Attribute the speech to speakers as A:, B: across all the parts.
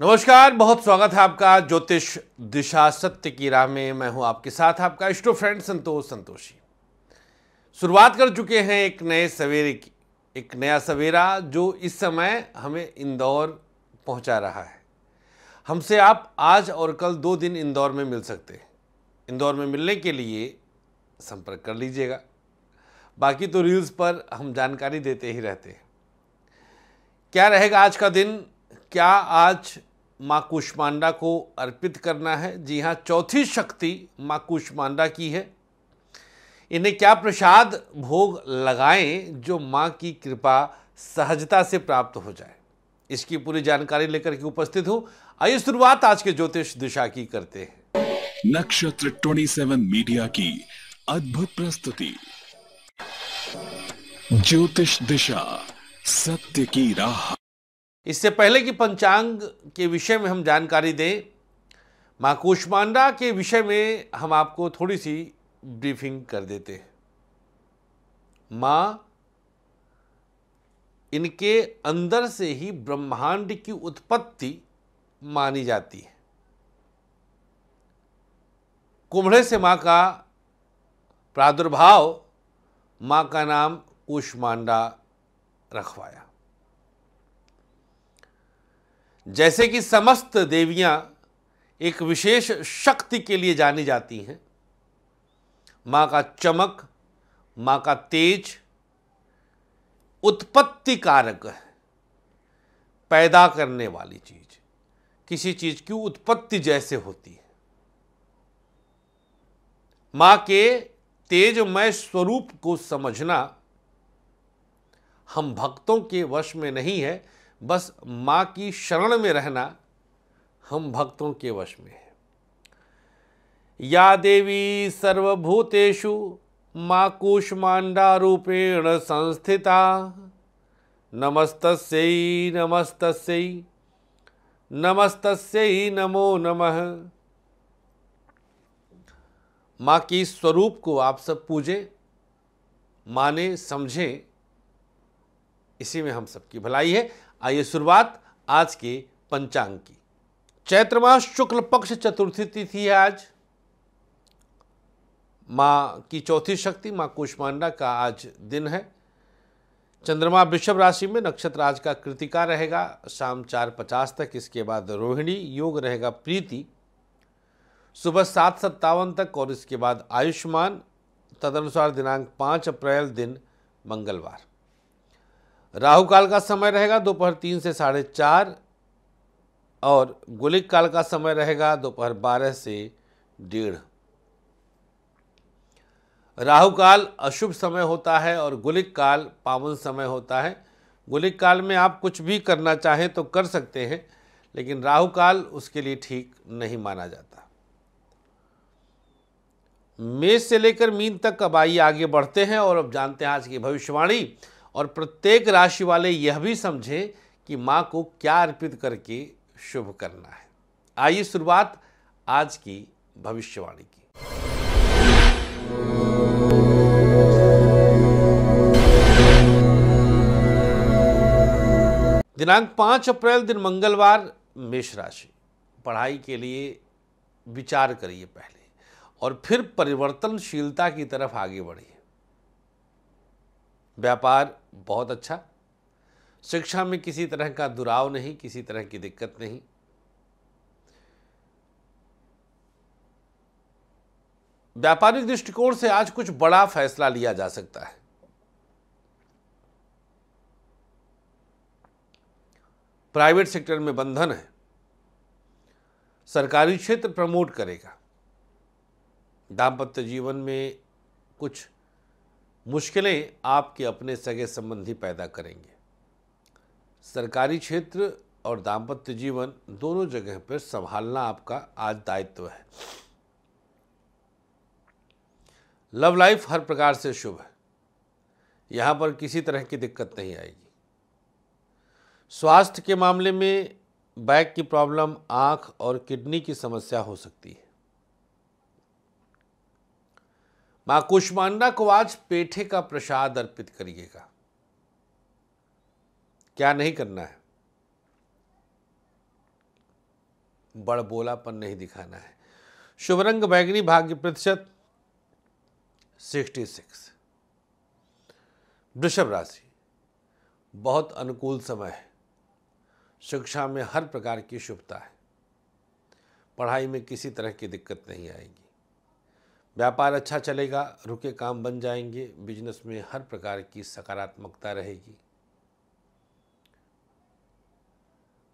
A: नमस्कार बहुत स्वागत है आपका ज्योतिष दिशा सत्य की राह में मैं हूं आपके साथ आपका इष्टो फ्रेंड संतोष संतोषी शुरुआत कर चुके हैं एक नए सवेरे की एक नया सवेरा जो इस समय हमें इंदौर पहुंचा रहा है हमसे आप आज और कल दो दिन इंदौर में मिल सकते हैं इंदौर में मिलने के लिए संपर्क कर लीजिएगा बाकी तो रील्स पर हम जानकारी देते ही रहते हैं क्या रहेगा आज का दिन क्या आज माँ कुष्मांडा को अर्पित करना है जी हाँ चौथी शक्ति माँ कुष्मांडा की है इन्हें क्या प्रसाद भोग लगाएं जो माँ की कृपा सहजता से प्राप्त हो जाए इसकी पूरी जानकारी लेकर के उपस्थित हूँ आइए शुरुआत आज के ज्योतिष दिशा की करते हैं नक्षत्र 27 मीडिया की अद्भुत प्रस्तुति ज्योतिष दिशा सत्य की राह इससे पहले कि पंचांग के विषय में हम जानकारी दें माँ कुष्मांडा के विषय में हम आपको थोड़ी सी ब्रीफिंग कर देते हैं माँ इनके अंदर से ही ब्रह्मांड की उत्पत्ति मानी जाती है कुम्हड़े से माँ का प्रादुर्भाव मां का नाम कुष्मांडा रखवाया जैसे कि समस्त देवियां एक विशेष शक्ति के लिए जानी जाती हैं मां का चमक मां का तेज उत्पत्ति कारक है पैदा करने वाली चीज किसी चीज की उत्पत्ति जैसे होती है मां के तेजमय स्वरूप को समझना हम भक्तों के वश में नहीं है बस माँ की शरण में रहना हम भक्तों के वश में है या देवी सर्वभूतेषु माँ कूष्मांडा रूपेण संस्थिता नमस्तस्यै नमस्तस्यै नमस्तस्यै नमो नमः माँ की स्वरूप को आप सब पूजे माने समझें इसी में हम सबकी भलाई है आइए शुरुआत आज के पंचांग की चैत्र मास शुक्ल पक्ष चतुर्थी तिथि है आज माँ की चौथी शक्ति माँ कुष्मांडा का आज दिन है चंद्रमा वृषभ राशि में नक्षत्र आज का कृतिका रहेगा शाम चार पचास तक इसके बाद रोहिणी योग रहेगा प्रीति सुबह सात सत्तावन तक और इसके बाद आयुष्मान तदनुसार दिनांक पाँच अप्रैल दिन मंगलवार राहु काल का समय रहेगा दोपहर तीन से साढ़े चार और गुलिक काल का समय रहेगा दोपहर बारह से डेढ़ राहु काल अशुभ समय होता है और गुलिक काल पावन समय होता है गुलिक काल में आप कुछ भी करना चाहें तो कर सकते हैं लेकिन राहु काल उसके लिए ठीक नहीं माना जाता मेष से लेकर मीन तक अब आइए आगे बढ़ते हैं और अब जानते हैं आज की भविष्यवाणी और प्रत्येक राशि वाले यह भी समझें कि माँ को क्या अर्पित करके शुभ करना है आइए शुरुआत आज की भविष्यवाणी की दिनांक पांच अप्रैल दिन मंगलवार मेष राशि पढ़ाई के लिए विचार करिए पहले और फिर परिवर्तनशीलता की तरफ आगे बढ़िए व्यापार बहुत अच्छा शिक्षा में किसी तरह का दुराव नहीं किसी तरह की दिक्कत नहीं व्यापारिक दृष्टिकोण से आज कुछ बड़ा फैसला लिया जा सकता है प्राइवेट सेक्टर में बंधन है सरकारी क्षेत्र प्रमोट करेगा दाम्पत्य जीवन में कुछ मुश्किलें आपके अपने सगे संबंधी पैदा करेंगे सरकारी क्षेत्र और दाम्पत्य जीवन दोनों जगह पर संभालना आपका आज दायित्व है लव लाइफ हर प्रकार से शुभ है यहां पर किसी तरह की दिक्कत नहीं आएगी स्वास्थ्य के मामले में बैक की प्रॉब्लम आंख और किडनी की समस्या हो सकती है मां कुष्मांडा को आज पेठे का प्रसाद अर्पित करिएगा क्या नहीं करना है बड़बोलापन नहीं दिखाना है शुभ रंग बैगनी भाग्य प्रतिशत सिक्सटी सिक्स वृषभ राशि बहुत अनुकूल समय है शिक्षा में हर प्रकार की शुभता है पढ़ाई में किसी तरह की दिक्कत नहीं आएगी व्यापार अच्छा चलेगा रुके काम बन जाएंगे बिजनेस में हर प्रकार की सकारात्मकता रहेगी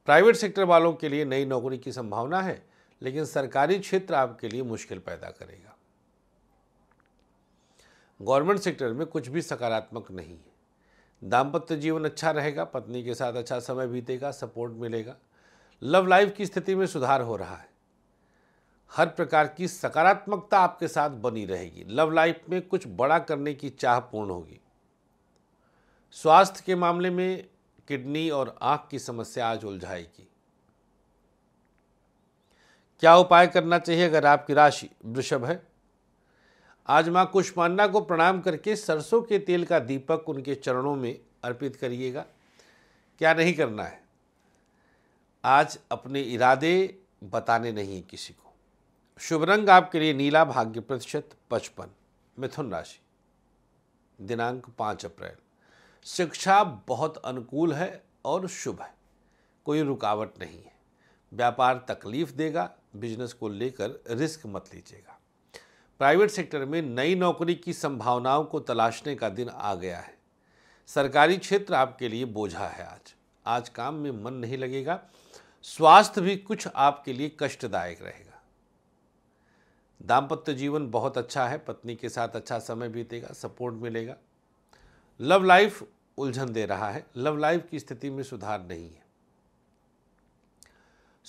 A: प्राइवेट सेक्टर वालों के लिए नई नौकरी की संभावना है लेकिन सरकारी क्षेत्र आपके लिए मुश्किल पैदा करेगा गवर्नमेंट सेक्टर में कुछ भी सकारात्मक नहीं है दाम्पत्य जीवन अच्छा रहेगा पत्नी के साथ अच्छा समय बीतेगा सपोर्ट मिलेगा लव लाइफ की स्थिति में सुधार हो रहा है हर प्रकार की सकारात्मकता आपके साथ बनी रहेगी लव लाइफ में कुछ बड़ा करने की चाह पूर्ण होगी स्वास्थ्य के मामले में किडनी और आंख की समस्या आज उलझाएगी क्या उपाय करना चाहिए अगर आपकी राशि वृषभ है आज मां कुष्मांडा को प्रणाम करके सरसों के तेल का दीपक उनके चरणों में अर्पित करिएगा क्या नहीं करना है आज अपने इरादे बताने नहीं किसी को शुभ रंग आपके लिए नीला भाग्य प्रतिशत पचपन मिथुन राशि दिनांक पाँच अप्रैल शिक्षा बहुत अनुकूल है और शुभ है कोई रुकावट नहीं है व्यापार तकलीफ देगा बिजनेस को लेकर रिस्क मत लीजिएगा प्राइवेट सेक्टर में नई नौकरी की संभावनाओं को तलाशने का दिन आ गया है सरकारी क्षेत्र आपके लिए बोझा है आज आज काम में मन नहीं लगेगा स्वास्थ्य भी कुछ आपके लिए कष्टदायक रहेगा दाम्पत्य जीवन बहुत अच्छा है पत्नी के साथ अच्छा समय बीतेगा सपोर्ट मिलेगा लव लाइफ उलझन दे रहा है लव लाइफ की स्थिति में सुधार नहीं है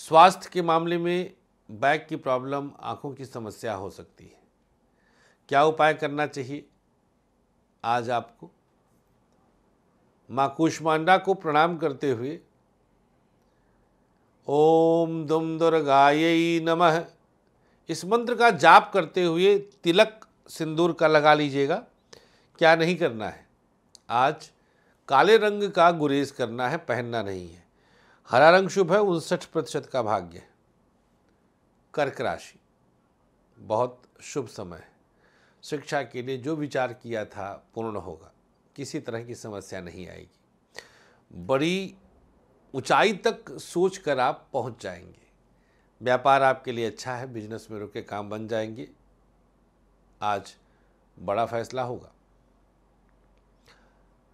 A: स्वास्थ्य के मामले में बैक की प्रॉब्लम आंखों की समस्या हो सकती है क्या उपाय करना चाहिए आज आपको माँ कुष्मांडा को प्रणाम करते हुए ओम दुम दुर्गाय नमः इस मंत्र का जाप करते हुए तिलक सिंदूर का लगा लीजिएगा क्या नहीं करना है आज काले रंग का गुरेज करना है पहनना नहीं है हरा रंग शुभ है उनसठ प्रतिशत का भाग्य है कर्क राशि बहुत शुभ समय है शिक्षा के लिए जो विचार किया था पूर्ण होगा किसी तरह की समस्या नहीं आएगी बड़ी ऊंचाई तक सोच कर आप पहुंच जाएंगे व्यापार आपके लिए अच्छा है बिजनेस में रुके काम बन जाएंगे आज बड़ा फैसला होगा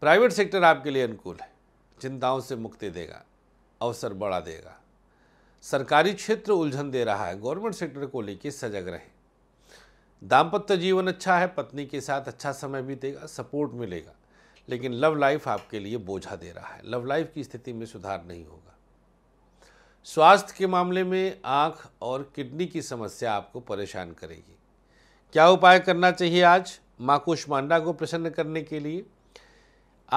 A: प्राइवेट सेक्टर आपके लिए अनुकूल है चिंताओं से मुक्ति देगा अवसर बढ़ा देगा सरकारी क्षेत्र उलझन दे रहा है गवर्नमेंट सेक्टर को लेकर सजग रहे दाम्पत्य जीवन अच्छा है पत्नी के साथ अच्छा समय बीतेगा सपोर्ट मिलेगा लेकिन लव लाइफ आपके लिए बोझा दे रहा है लव लाइफ की स्थिति में सुधार नहीं होगा स्वास्थ्य के मामले में आंख और किडनी की समस्या आपको परेशान करेगी क्या उपाय करना चाहिए आज माँ कुष्मांडा को प्रसन्न करने के लिए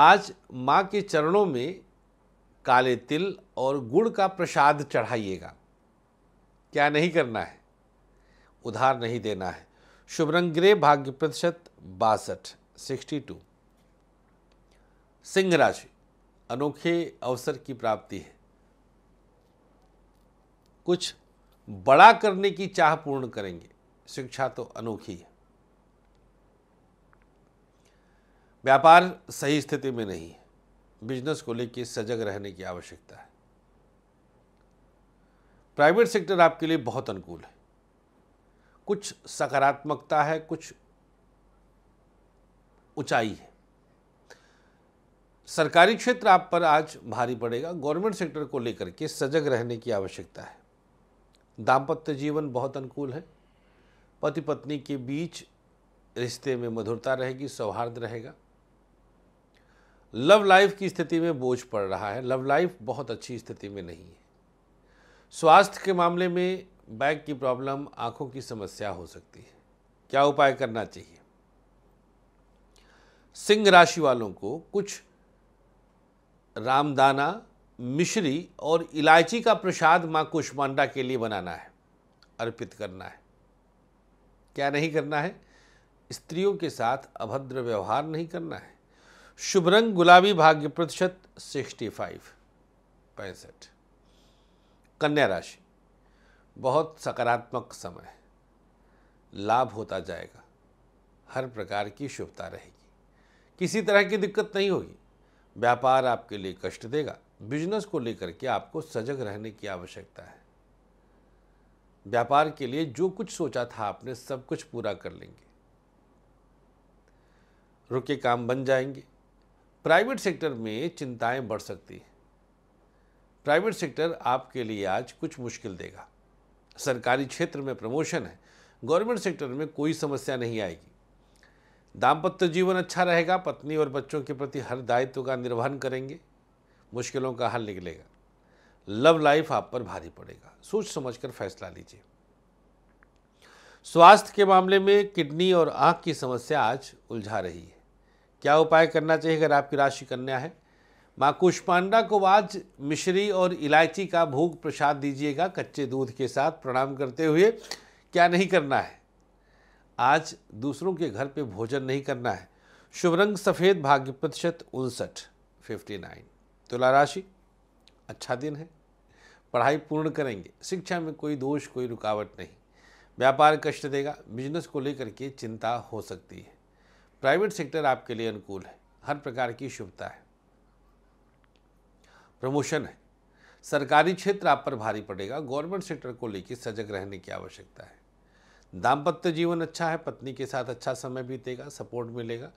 A: आज माँ के चरणों में काले तिल और गुड़ का प्रसाद चढ़ाइएगा क्या नहीं करना है उधार नहीं देना है शुभ रंग ग्रे भाग्य प्रतिशत बासठ सिक्सटी टू सिंह राशि अनोखे अवसर की प्राप्ति है कुछ बड़ा करने की चाह पूर्ण करेंगे शिक्षा तो अनोखी है व्यापार सही स्थिति में नहीं है बिजनेस को लेकर सजग रहने की आवश्यकता है प्राइवेट सेक्टर आपके लिए बहुत अनुकूल है कुछ सकारात्मकता है कुछ ऊंचाई है सरकारी क्षेत्र आप पर आज भारी पड़ेगा गवर्नमेंट सेक्टर को लेकर के सजग रहने की आवश्यकता है दाम्पत्य जीवन बहुत अनुकूल है पति पत्नी के बीच रिश्ते में मधुरता रहेगी सौहार्द रहेगा लव लाइफ की स्थिति में बोझ पड़ रहा है लव लाइफ बहुत अच्छी स्थिति में नहीं है स्वास्थ्य के मामले में बैक की प्रॉब्लम आंखों की समस्या हो सकती है क्या उपाय करना चाहिए सिंह राशि वालों को कुछ रामदाना मिश्री और इलायची का प्रसाद माँ कुष्मांडा के लिए बनाना है अर्पित करना है क्या नहीं करना है स्त्रियों के साथ अभद्र व्यवहार नहीं करना है शुभ रंग गुलाबी भाग्य प्रतिशत सिक्सटी फाइव पैंसठ कन्या राशि बहुत सकारात्मक समय लाभ होता जाएगा हर प्रकार की शुभता रहेगी किसी तरह की दिक्कत नहीं होगी व्यापार आपके लिए कष्ट देगा बिजनेस को लेकर के आपको सजग रहने की आवश्यकता है व्यापार के लिए जो कुछ सोचा था आपने सब कुछ पूरा कर लेंगे रुके काम बन जाएंगे प्राइवेट सेक्टर में चिंताएं बढ़ सकती हैं प्राइवेट सेक्टर आपके लिए आज कुछ मुश्किल देगा सरकारी क्षेत्र में प्रमोशन है गवर्नमेंट सेक्टर में कोई समस्या नहीं आएगी दाम्पत्य जीवन अच्छा रहेगा पत्नी और बच्चों के प्रति हर दायित्व का निर्वहन करेंगे मुश्किलों का हल निकलेगा लव लाइफ आप पर भारी पड़ेगा सोच समझकर फैसला लीजिए स्वास्थ्य के मामले में किडनी और आंख की समस्या आज उलझा रही है क्या उपाय करना चाहिए अगर आपकी राशि कन्या है माँ कुष्पांडा को आज मिश्री और इलायची का भोग प्रसाद दीजिएगा कच्चे दूध के साथ प्रणाम करते हुए क्या नहीं करना है आज दूसरों के घर पे भोजन नहीं करना है शुभ रंग सफ़ेद भाग्य प्रतिशत उनसठ फिफ्टी नाइन तुला तो राशि अच्छा दिन है पढ़ाई पूर्ण करेंगे शिक्षा में कोई दोष कोई रुकावट नहीं व्यापार कष्ट देगा बिजनेस को लेकर के चिंता हो सकती है प्राइवेट सेक्टर आपके लिए अनुकूल है हर प्रकार की शुभता है प्रमोशन है सरकारी क्षेत्र आप पर भारी पड़ेगा गवर्नमेंट सेक्टर को लेकर सजग रहने की आवश्यकता है दाम्पत्य जीवन अच्छा है पत्नी के साथ अच्छा समय बीतेगा सपोर्ट मिलेगा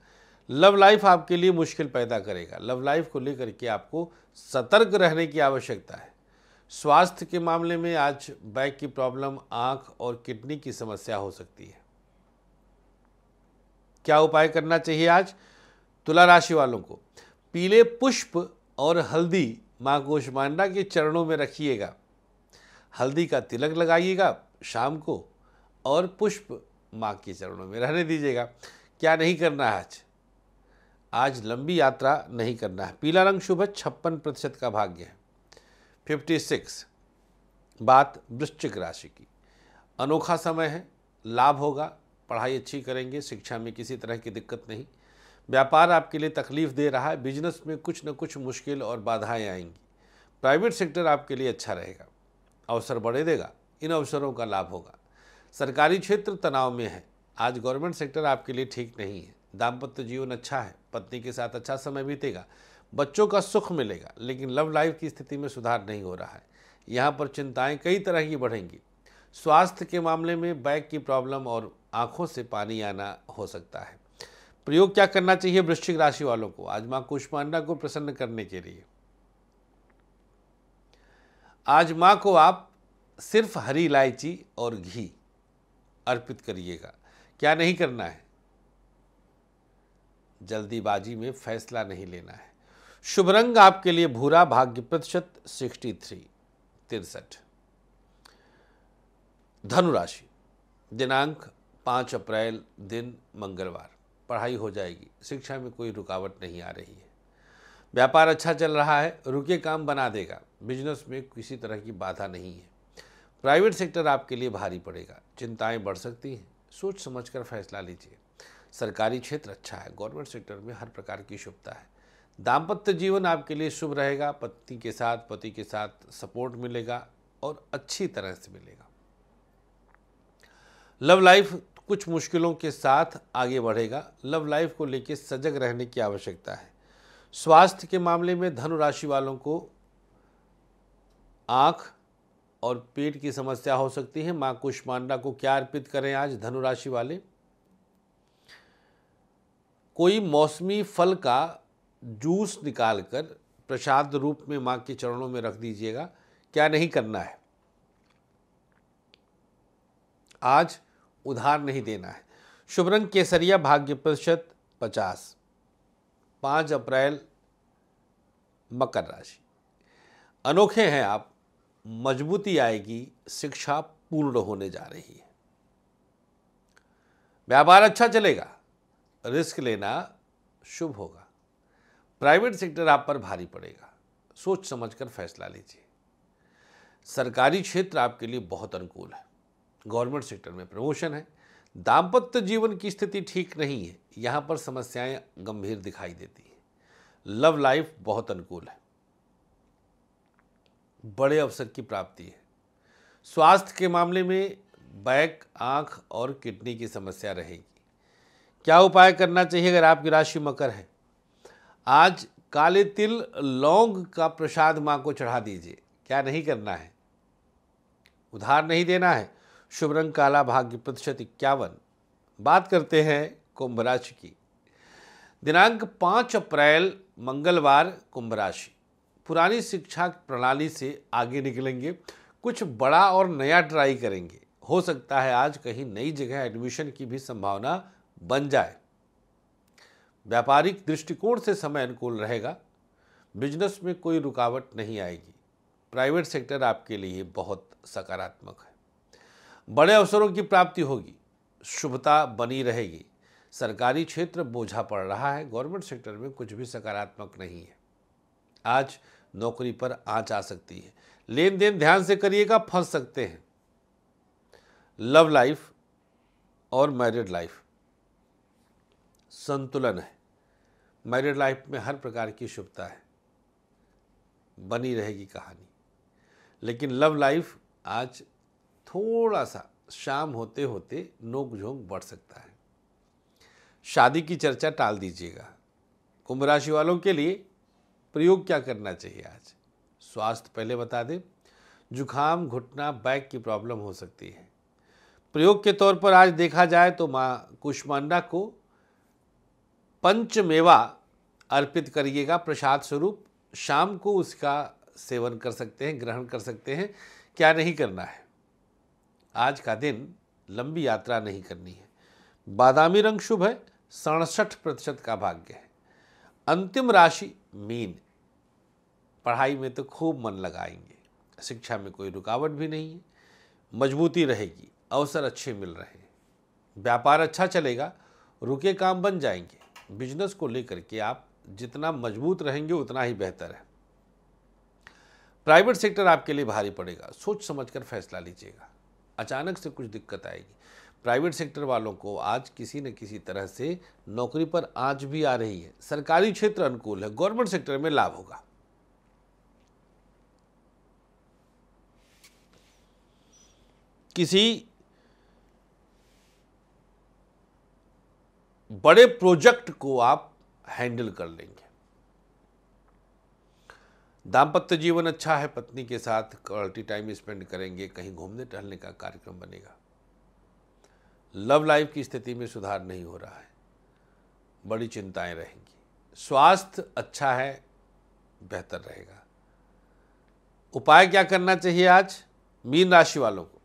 A: लव लाइफ आपके लिए मुश्किल पैदा करेगा लव लाइफ को लेकर के आपको सतर्क रहने की आवश्यकता है स्वास्थ्य के मामले में आज बैक की प्रॉब्लम आंख और किडनी की समस्या हो सकती है क्या उपाय करना चाहिए आज तुला राशि वालों को पीले पुष्प और हल्दी माँ गोशमांडा के चरणों में रखिएगा हल्दी का तिलक लगाइएगा शाम को और पुष्प माँ के चरणों में रहने दीजिएगा क्या नहीं करना है आज आज लंबी यात्रा नहीं करना है पीला रंग शुभ है छप्पन प्रतिशत का भाग्य है फिफ्टी सिक्स बात वृश्चिक राशि की अनोखा समय है लाभ होगा पढ़ाई अच्छी करेंगे शिक्षा में किसी तरह की दिक्कत नहीं व्यापार आपके लिए तकलीफ दे रहा है बिजनेस में कुछ न कुछ मुश्किल और बाधाएं आएंगी प्राइवेट सेक्टर आपके लिए अच्छा रहेगा अवसर बढ़े देगा इन अवसरों का लाभ होगा सरकारी क्षेत्र तनाव में है आज गवर्नमेंट सेक्टर आपके लिए ठीक नहीं है दाम्पत्य जीवन अच्छा है पत्नी के साथ अच्छा समय बीतेगा बच्चों का सुख मिलेगा लेकिन लव लाइफ की स्थिति में सुधार नहीं हो रहा है यहाँ पर चिंताएं कई तरह की बढ़ेंगी स्वास्थ्य के मामले में बैक की प्रॉब्लम और आंखों से पानी आना हो सकता है प्रयोग क्या करना चाहिए वृश्चिक राशि वालों को आज माँ कुष्मांडा को प्रसन्न करने के लिए आज माँ को आप सिर्फ हरी इलायची और घी अर्पित करिएगा क्या नहीं करना है जल्दीबाजी में फैसला नहीं लेना है शुभ रंग आपके लिए भूरा भाग्य प्रतिशत सिक्सटी थ्री तिरसठ धनुराशि दिनांक पांच अप्रैल दिन मंगलवार पढ़ाई हो जाएगी शिक्षा में कोई रुकावट नहीं आ रही है व्यापार अच्छा चल रहा है रुके काम बना देगा बिजनेस में किसी तरह की बाधा नहीं है प्राइवेट सेक्टर आपके लिए भारी पड़ेगा चिंताएं बढ़ सकती हैं सोच समझकर फैसला लीजिए सरकारी क्षेत्र अच्छा है गवर्नमेंट सेक्टर में हर प्रकार की शुभता है दाम्पत्य जीवन आपके लिए शुभ रहेगा पत्नी के साथ पति के साथ सपोर्ट मिलेगा और अच्छी तरह से मिलेगा लव लाइफ कुछ मुश्किलों के साथ आगे बढ़ेगा लव लाइफ को लेकर सजग रहने की आवश्यकता है स्वास्थ्य के मामले में धनु राशि वालों को आंख और पेट की समस्या हो सकती है माँ कुष्मांडा को क्या अर्पित करें आज धनुराशि वाले कोई मौसमी फल का जूस निकाल कर प्रसाद रूप में मां के चरणों में रख दीजिएगा क्या नहीं करना है आज उधार नहीं देना है शुभ रंग केसरिया भाग्य प्रतिशत पचास पाँच अप्रैल मकर राशि अनोखे हैं आप मजबूती आएगी शिक्षा पूर्ण होने जा रही है व्यापार अच्छा चलेगा रिस्क लेना शुभ होगा प्राइवेट सेक्टर आप पर भारी पड़ेगा सोच समझकर फैसला लीजिए सरकारी क्षेत्र आपके लिए बहुत अनुकूल है गवर्नमेंट सेक्टर में प्रमोशन है दाम्पत्य जीवन की स्थिति ठीक नहीं है यहाँ पर समस्याएं गंभीर दिखाई देती हैं लव लाइफ बहुत अनुकूल है बड़े अवसर की प्राप्ति है स्वास्थ्य के मामले में बैक आंख और किडनी की समस्या रहेगी क्या उपाय करना चाहिए अगर आपकी राशि मकर है आज काले तिल लौंग का प्रसाद माँ को चढ़ा दीजिए क्या नहीं करना है उधार नहीं देना है शुभ रंग काला भाग्य प्रतिशत इक्यावन बात करते हैं कुंभ राशि की दिनांक पाँच अप्रैल मंगलवार कुंभ राशि पुरानी शिक्षा प्रणाली से आगे निकलेंगे कुछ बड़ा और नया ट्राई करेंगे हो सकता है आज कहीं नई जगह एडमिशन की भी संभावना बन जाए व्यापारिक दृष्टिकोण से समय अनुकूल रहेगा बिजनेस में कोई रुकावट नहीं आएगी प्राइवेट सेक्टर आपके लिए बहुत सकारात्मक है बड़े अवसरों की प्राप्ति होगी शुभता बनी रहेगी सरकारी क्षेत्र बोझा पड़ रहा है गवर्नमेंट सेक्टर में कुछ भी सकारात्मक नहीं है आज नौकरी पर आँच आ सकती है लेन देन ध्यान से करिएगा फंस सकते हैं लव लाइफ और मैरिड लाइफ संतुलन है मैरिड लाइफ में हर प्रकार की शुभता है बनी रहेगी कहानी लेकिन लव लाइफ आज थोड़ा सा शाम होते होते नोक झोंक बढ़ सकता है शादी की चर्चा टाल दीजिएगा कुंभ राशि वालों के लिए प्रयोग क्या करना चाहिए आज स्वास्थ्य पहले बता दें जुखाम घुटना बैक की प्रॉब्लम हो सकती है प्रयोग के तौर पर आज देखा जाए तो माँ कुष्मांडा को पंचमेवा अर्पित करिएगा प्रसाद स्वरूप शाम को उसका सेवन कर सकते हैं ग्रहण कर सकते हैं क्या नहीं करना है आज का दिन लंबी यात्रा नहीं करनी है बादामी रंग शुभ है सड़सठ प्रतिशत का भाग्य है अंतिम राशि मीन पढ़ाई में तो खूब मन लगाएंगे शिक्षा में कोई रुकावट भी नहीं है मजबूती रहेगी अवसर अच्छे मिल रहे हैं व्यापार अच्छा चलेगा रुके काम बन जाएंगे बिजनेस को लेकर के आप जितना मजबूत रहेंगे उतना ही बेहतर है प्राइवेट सेक्टर आपके लिए भारी पड़ेगा सोच समझकर फैसला लीजिएगा अचानक से कुछ दिक्कत आएगी प्राइवेट सेक्टर वालों को आज किसी न किसी तरह से नौकरी पर आज भी आ रही है सरकारी क्षेत्र अनुकूल है गवर्नमेंट सेक्टर में लाभ होगा किसी बड़े प्रोजेक्ट को आप हैंडल कर लेंगे दाम्पत्य जीवन अच्छा है पत्नी के साथ क्वालिटी टाइम स्पेंड करेंगे कहीं घूमने टहलने का कार्यक्रम बनेगा लव लाइफ की स्थिति में सुधार नहीं हो रहा है बड़ी चिंताएं रहेंगी स्वास्थ्य अच्छा है बेहतर रहेगा उपाय क्या करना चाहिए आज मीन राशि वालों को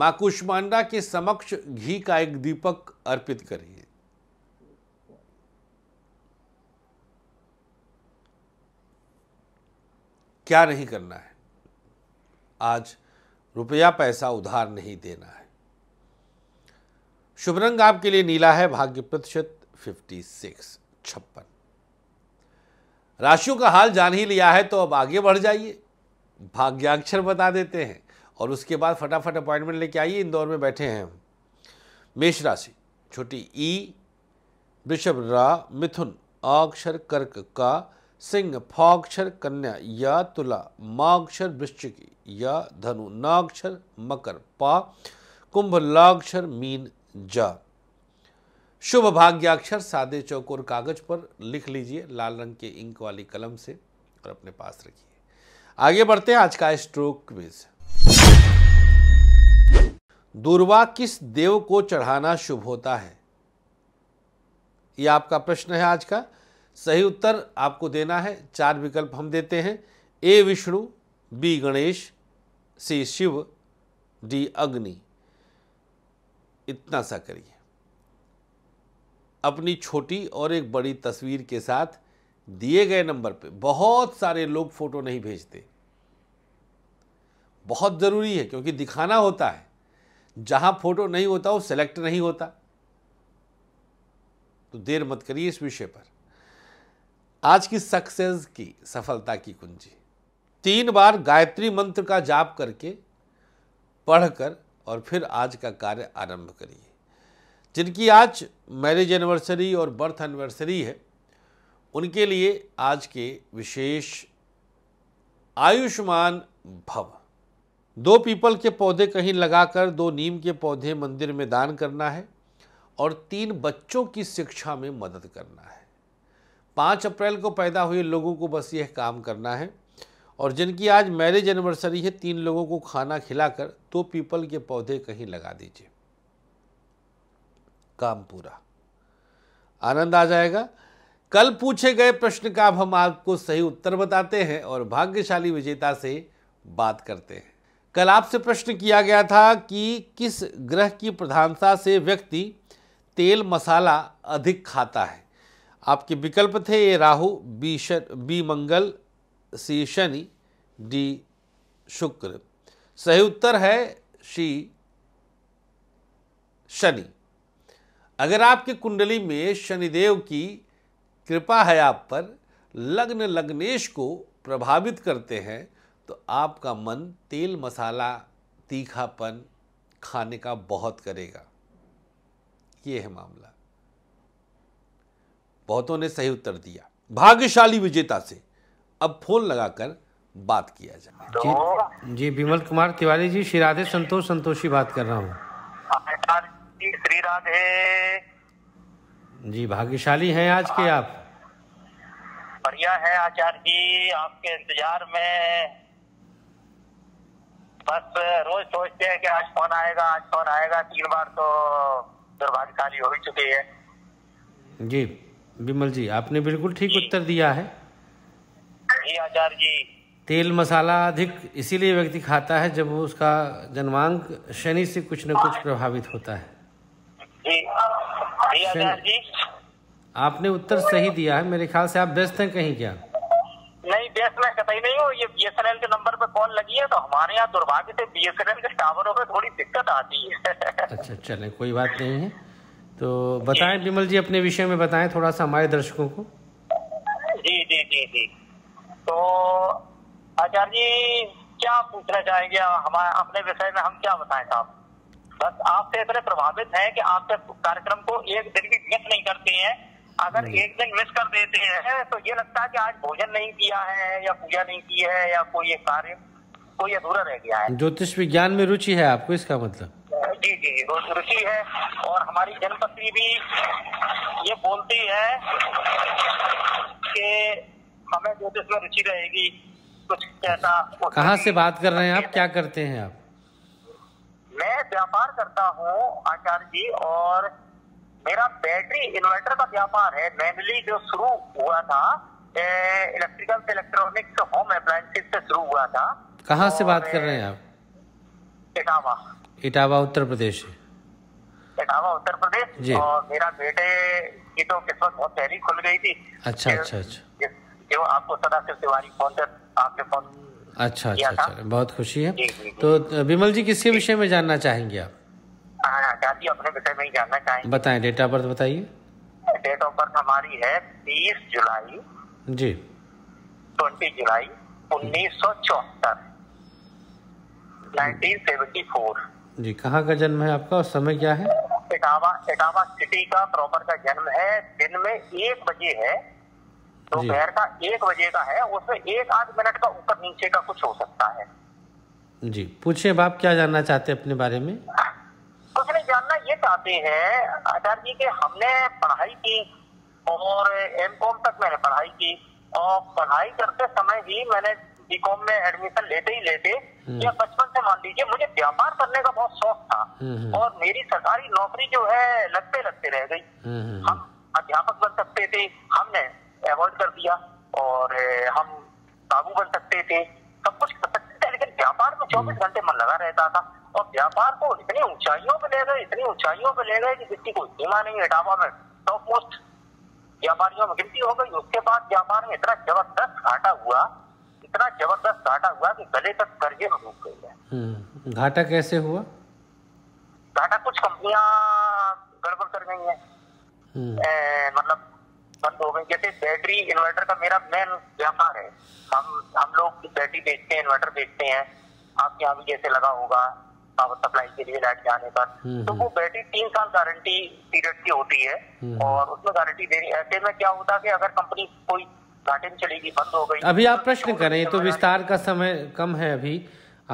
A: माँ कुष्मांडा के समक्ष घी का एक दीपक अर्पित करिए क्या नहीं करना है आज रुपया पैसा उधार नहीं देना है शुभ रंग आपके लिए नीला है भाग्य प्रतिशत फिफ्टी सिक्स छप्पन राशियों का हाल जान ही लिया है तो अब आगे बढ़ जाइए भाग्याक्षर बता देते हैं और उसके बाद फटाफट अपॉइंटमेंट लेके आइए इंदौर में बैठे हैं हम मेष राशि छोटी ई वृषभ रा मिथुन अक्षर कर्क का सिंह फाक्षर कन्या या तुला माक्षर वृश्चिक या धनु नाक्षर मकर पा कुंभ लाक्षर मीन जा शुभ भाग्याक्षर सादे चौकोर कागज पर लिख लीजिए लाल रंग के इंक वाली कलम से और अपने पास रखिए आगे बढ़ते हैं आज का स्ट्रोक क्विज दूरवा किस देव को चढ़ाना शुभ होता है यह आपका प्रश्न है आज का सही उत्तर आपको देना है चार विकल्प हम देते हैं A Vishnu B Ganesh C Shiv D Agni इतना सा करिए अपनी छोटी और एक बड़ी तस्वीर के साथ दिए गए नंबर पे बहुत सारे लोग फोटो नहीं भेजते बहुत ज़रूरी है क्योंकि दिखाना होता है जहां फोटो नहीं होता वो सेलेक्ट नहीं होता तो देर मत करिए इस विषय पर आज की सक्सेस की सफलता की कुंजी तीन बार गायत्री मंत्र का जाप करके पढ़कर और फिर आज का कार्य आरंभ करिए जिनकी आज मैरिज एनिवर्सरी और बर्थ एनिवर्सरी है उनके लिए आज के विशेष आयुष्मान भव दो पीपल के पौधे कहीं लगाकर दो नीम के पौधे मंदिर में दान करना है और तीन बच्चों की शिक्षा में मदद करना है पाँच अप्रैल को पैदा हुए लोगों को बस यह काम करना है और जिनकी आज मैरिज एनिवर्सरी है तीन लोगों को खाना खिलाकर दो तो पीपल के पौधे कहीं लगा दीजिए काम पूरा आनंद आ जाएगा कल पूछे गए प्रश्न का अब हम आपको सही उत्तर बताते हैं और भाग्यशाली विजेता से बात करते हैं कल आपसे प्रश्न किया गया था कि किस ग्रह की प्रधानता से व्यक्ति तेल मसाला अधिक खाता है आपके विकल्प थे ये राहु बी शन B Mangal C Shani D Shukra सही उत्तर है शी शनि अगर आपकी कुंडली में शनिदेव की कृपा है आप पर लग्न लग्नेश को प्रभावित करते हैं तो आपका मन तेल मसाला तीखापन खाने का बहुत करेगा ये है मामला बहुतों ने सही उत्तर दिया भाग्यशाली विजेता से अब फोन लगाकर बात किया जाए तो जी जी विमल कुमार तिवारी जी श्री राधे संतोष संतोषी बात कर रहा हूँ श्री राधे जी भाग्यशाली हैं आज के आप
B: बढ़िया है आचार्य जी आपके इंतजार में बस रोज सोचते हैं कि आज फोन आएगा आज फोन आएगा तीन बार तो दुर्भाग्यशाली हो ही चुकी है
A: जी विमल जी आपने बिल्कुल ठीक उत्तर दिया है
B: जी आचार्य जी
A: तेल मसाला अधिक इसीलिए व्यक्ति खाता है जब उसका जन्मांक शनि से कुछ न कुछ प्रभावित होता है जी, आपने उत्तर सही दिया है मेरे ख्याल से आप व्यस्त हैं कहीं क्या
B: नहीं व्यस्त मैं कतई नहीं हूँ ये बीएसएनएल के नंबर पे कॉल लगी है तो हमारे यहाँ दुर्भाग्य से बीएसएनएल के टावरों में थोड़ी दिक्कत आती है
A: अच्छा चले कोई बात नहीं है तो बताएं बिमल जी अपने विषय में बताएं थोड़ा सा हमारे दर्शकों को
B: जी जी जी जी तो आचार्य जी क्या पूछना चाहेंगे हमारे अपने विषय में हम क्या बताएं साहब बस आपसे इतने प्रभावित हैं कि आपके कार्यक्रम को एक दिन भी मिस नहीं करते हैं अगर एक दिन मिस कर देते हैं तो ये लगता है कि आज भोजन नहीं किया है या पूजा नहीं की है या कोई कार्य कोई अधूरा रह गया है ज्योतिष
A: विज्ञान में रुचि है आपको इसका मतलब
B: जी जी बहुत रुचि है और हमारी जनपति भी ये बोलती है कि हमें ज्योतिष में रुचि रहेगी कुछ कैसा कहाँ से बात
A: कर रहे हैं आप क्या करते हैं आप मैं
B: व्यापार करता हूँ आचार्य जी और मेरा बैटरी इन्वर्टर का व्यापार है मेनली जो शुरू हुआ था
A: इलेक्ट्रिकल इलेक्ट्रॉनिक्स होम अप्लायसेज से शुरू हुआ था कहाँ से बात कर रहे हैं आप इटावा इटावा उत्तर प्रदेश इटावा उत्तर प्रदेश जी और मेरा बेटे की तो किस्मत बहुत पहले खुल गई थी अच्छा अच्छा अच्छा जो आपको सदा से तिवारी फोन कर आपने फोन अच्छा अच्छा अच्छा बहुत खुशी है जी, जी, तो विमल जी किसके विषय में जानना चाहेंगे आप चाची
B: हाँ, हाँ, अपने विषय में ही जानना चाहेंगे
A: बताएं डेट ऑफ बर्थ बताइए
B: डेट ऑफ बर्थ हमारी है तीस जुलाई जी ट्वेंटी जुलाई उन्नीस सौ चौहत्तर नाइनटीन सेवेंटी फोर
A: जी कहाँ का जन्म है आपका और समय क्या है
B: इटावा इटावा सिटी का प्रॉपर का जन्म है दिन में एक बजे है दोपहर तो का एक बजे का है उसमें एक आध मिनट का ऊपर नीचे का कुछ हो सकता है
A: जी पूछे बाप क्या जानना चाहते हैं अपने बारे में
B: कुछ नहीं जानना ये चाहते हैं आचार्य जी के हमने पढ़ाई की और एम तक मैंने पढ़ाई की और पढ़ाई करते समय ही मैंने बीकॉम में एडमिशन लेते ही लेते हम्म। या बचपन से मान लीजिए मुझे व्यापार करने का बहुत शौक था हम्म, हम्म। और मेरी सरकारी नौकरी जो है लगते लगते रह गई हम अध्यापक बन सकते थे हमने अवॉइड कर दिया और हम काबू बन सकते थे सब कुछ कर सकते थे लेकिन व्यापार में चौबीस घंटे मन लगा रहता था और व्यापार को इतनी ऊंचाइयों पर ले गए इतनी ऊंचाइयों पर ले गए कि जिसकी कोई सीमा नहीं है ढाबा में टॉप मोस्ट व्यापारियों में गिनती हो गई उसके बाद व्यापार में इतना जबरदस्त घाटा हुआ इतना जबरदस्त घाटा हुआ कि गले तक कर्जे में डूब गए हम्म,
A: घाटा कैसे हुआ
B: घाटा कुछ कंपनियां गड़बड़ कर गई है हम्म। मतलब बंद हो गई जैसे बैटरी इन्वर्टर का मेरा मेन व्यापार है हम हम लोग बैटरी बेचते हैं इन्वर्टर बेचते हैं आपके यहाँ भी जैसे लगा होगा पावर सप्लाई के लिए लाइट जाने पर हम्म, तो वो बैटरी तीन साल गारंटी पीरियड की होती है और उसमें गारंटी दे रही ऐसे में क्या होता है कि अगर
A: कंपनी कोई घाटे चलेगी बंद हो गई अभी आप प्रश्न करें तो विस्तार का समय कम है अभी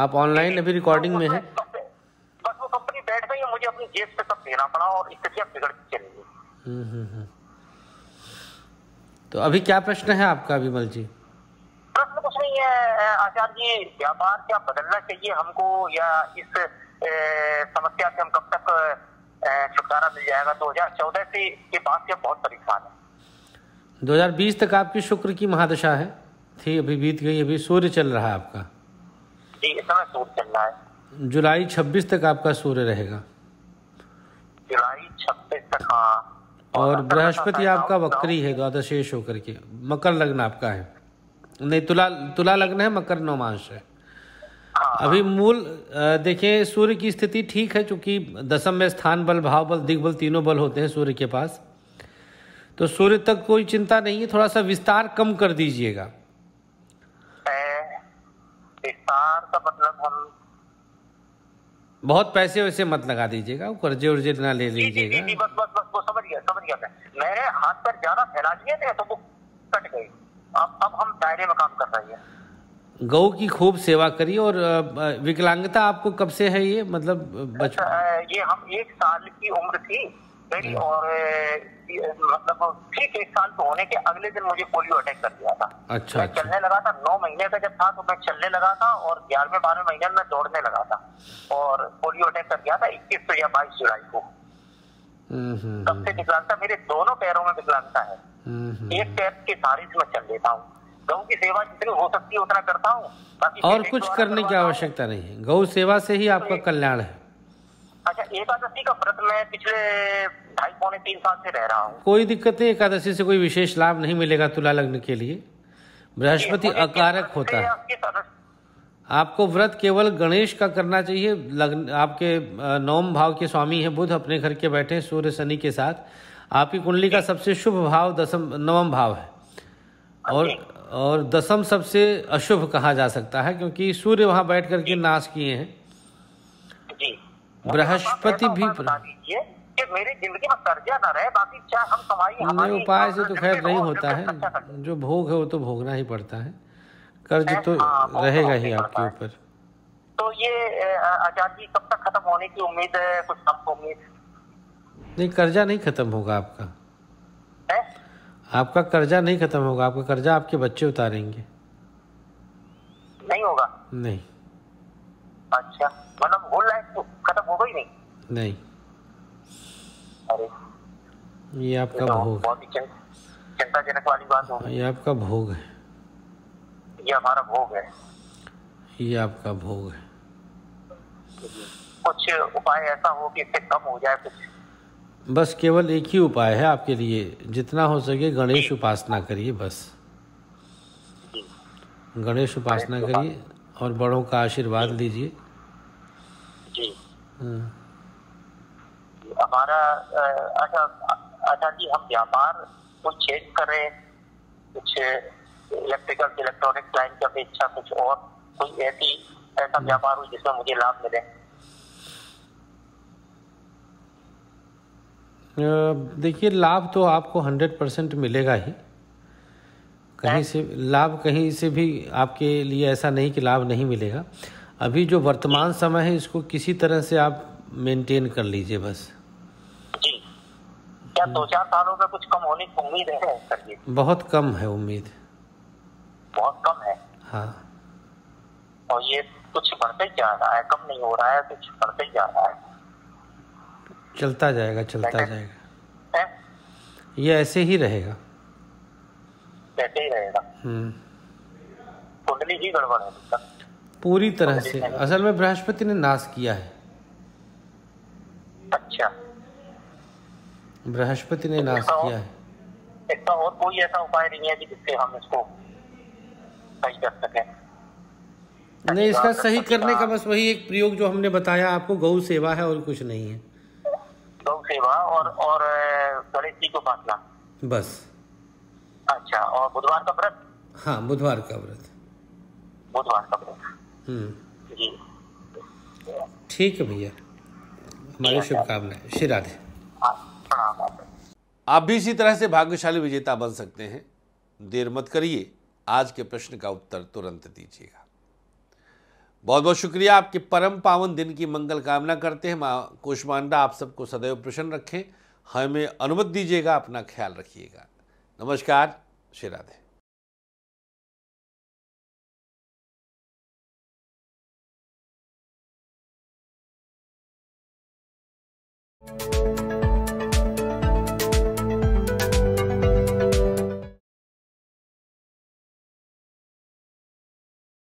A: आप ऑनलाइन अभी रिकॉर्डिंग में है बस वो कंपनी
B: बैठ गई मुझे अपनी जेब से सब देना पड़ा और स्थितियाँ बिगड़ती चली
A: हम्म, हम्म, हम्म। तो अभी क्या प्रश्न है आपका विमल जी
B: प्रश्न कुछ नहीं है आचार्य व्यापार क्या बदलना चाहिए हमको या इस समस्या से हम कब तक छुटकारा मिल जाएगा दो हजार चौदह से के बाद से बहुत परेशान है
A: 2020 तक आपकी शुक्र की महादशा है थी अभी बीत गई अभी सूर्य चल रहा है आपका
B: जी इस समय सूर्य चल रहा है
A: जुलाई 26 तक आपका सूर्य रहेगा
B: जुलाई 26 तक हाँ
A: और बृहस्पति आपका वक्री है द्वादशेष होकर के मकर लग्न आपका है नहीं तुला तुला लग्न है मकर नौमांश है हाँ, हाँ। अभी मूल देखिए सूर्य की स्थिति ठीक है क्योंकि दसम में स्थान बल भाव बल दिग्बल तीनों बल होते हैं सूर्य के पास तो सूर्य तक कोई चिंता नहीं है थोड़ा सा विस्तार कम कर दीजिएगा विस्तार का मतलब हम बहुत पैसे वैसे मत लगा दीजिएगा कर्जे उर्जे ना ले लीजिएगा बस बस बस वो समझ गया समझ गया मैं मेरे हाथ पर ज्यादा
B: फैला थे तो वो कट गए अब अब हम दायरे में काम कर रहे हैं
A: गौ की खूब सेवा करिए और विकलांगता आपको कब से है ये मतलब बचपन
B: ये हम एक साल की उम्र थी मेरी और मतलब ठीक एक साल तो होने के अगले दिन मुझे पोलियो अटैक कर दिया था अच्छा, मैं अच्छा। चलने लगा था नौ महीने का जब था तो मैं चलने लगा था और ग्यारहवें बारहवें महीने में दौड़ने लगा था और पोलियो अटैक कर दिया था इक्कीस या बाईस जुलाई को हम्म, हम्म, तब से हम्म। विकलांगता मेरे दोनों पैरों में विकलांगता है एक पैर की से मैं चल लेता हूँ गऊ की सेवा जितनी हो सकती है उतना करता
A: हूँ और कुछ करने की आवश्यकता नहीं है गौ सेवा से ही तो आपका कल्याण है
B: अच्छा एकादशी का व्रत मैं पिछले ढाई पौने तीन साल से रह रहा हूँ
A: कोई दिक्कत नहीं एकादशी से कोई विशेष लाभ नहीं मिलेगा तुला लग्न के लिए बृहस्पति अकारक होता है आपको व्रत केवल गणेश का करना चाहिए लग्न आपके नवम भाव के स्वामी हैं बुध अपने घर के बैठे सूर्य शनि के साथ आपकी कुंडली का सबसे शुभ भाव दसम नवम भाव है हाँ, और और दसम सबसे अशुभ कहा जा सकता है क्योंकि सूर्य वहाँ बैठ करके नाश किए हैं हाँ। बृहस्पति भी
B: कि मेरी जिंदगी में कर्जा न रहे बाकी चाहे
A: हम कमाई उपाय से तो खैर नहीं होता है अच्छा जो भोग है वो तो भोगना ही पड़ता है कर्ज तो हाँ, रहेगा ही आपके ऊपर तो
B: ये आजादी कब तक खत्म होने की उम्मीद है कुछ आपको उम्मीद
A: नहीं कर्जा नहीं खत्म होगा आपका आपका कर्जा नहीं खत्म होगा आपका कर्जा आपके बच्चे उतारेंगे नहीं होगा नहीं अच्छा नहीं अरे ये आपका तो भोग बहुत
B: ही चिंताजनक वाली बात ये
A: आपका भोग है
B: ये हमारा भोग है
A: ये आपका भोग है
B: कुछ उपाय ऐसा हो कि इससे कम हो जाए कुछ
A: बस केवल एक ही उपाय है आपके लिए जितना हो सके गणेश उपासना करिए बस गणेश उपासना करिए और बड़ों का आशीर्वाद लीजिए
B: जी हाँ। हमारा अच्छा अच्छा जी हम व्यापार कुछ चेंज करें कुछ इलेक्ट्रिकल इलेक्ट्रॉनिक लाइन की अपेक्षा कुछ और कोई ऐसी ऐसा हम्म। व्यापार हो जिसमें मुझे लाभ मिले
A: देखिए लाभ तो आपको हंड्रेड परसेंट मिलेगा ही कहीं से लाभ कहीं से भी आपके लिए ऐसा नहीं कि लाभ नहीं मिलेगा अभी जो वर्तमान समय है इसको किसी तरह से आप मेंटेन कर लीजिए बस
B: क्या हम्म। दो चार सालों में कुछ कम होने की उम्मीद है सर जी
A: बहुत कम है उम्मीद बहुत कम है हाँ
B: और ये कुछ बढ़ते ही जा रहा है कम नहीं हो रहा है कुछ बढ़ते ही जा रहा है
A: चलता जाएगा चलता जाएगा है? ये ऐसे ही रहेगा ऐसे ही रहेगा हम्म।
B: कुंडली ही गड़बड़ है
A: पूरी तरह से असल में बृहस्पति ने नाश किया है अच्छा बृहस्पति ने नाश किया है
B: इसका और कोई ऐसा उपाय नहीं है जिससे हम इसको सही कर
A: सकें नहीं इसका सही करने का बस वही एक प्रयोग जो हमने बताया आपको गौ सेवा है और कुछ नहीं है गौ सेवा
B: और और गणेश जी को बांटना बस अच्छा और बुधवार का व्रत
A: हाँ बुधवार का व्रत
B: बुधवार का व्रत हम्म
A: ठीक है भैया हमारी शुभकामनाएं श्री राधे
B: हाँ प्रणाम
A: आप भी इसी तरह से भाग्यशाली विजेता बन सकते हैं देर मत करिए आज के प्रश्न का उत्तर तुरंत दीजिएगा बहुत बहुत शुक्रिया आपके परम पावन दिन की मंगल कामना करते हैं माँ कोशमांडा आप सबको सदैव प्रसन्न रखें हमें अनुमति
B: दीजिएगा अपना ख्याल रखिएगा नमस्कार श्री राधे thank you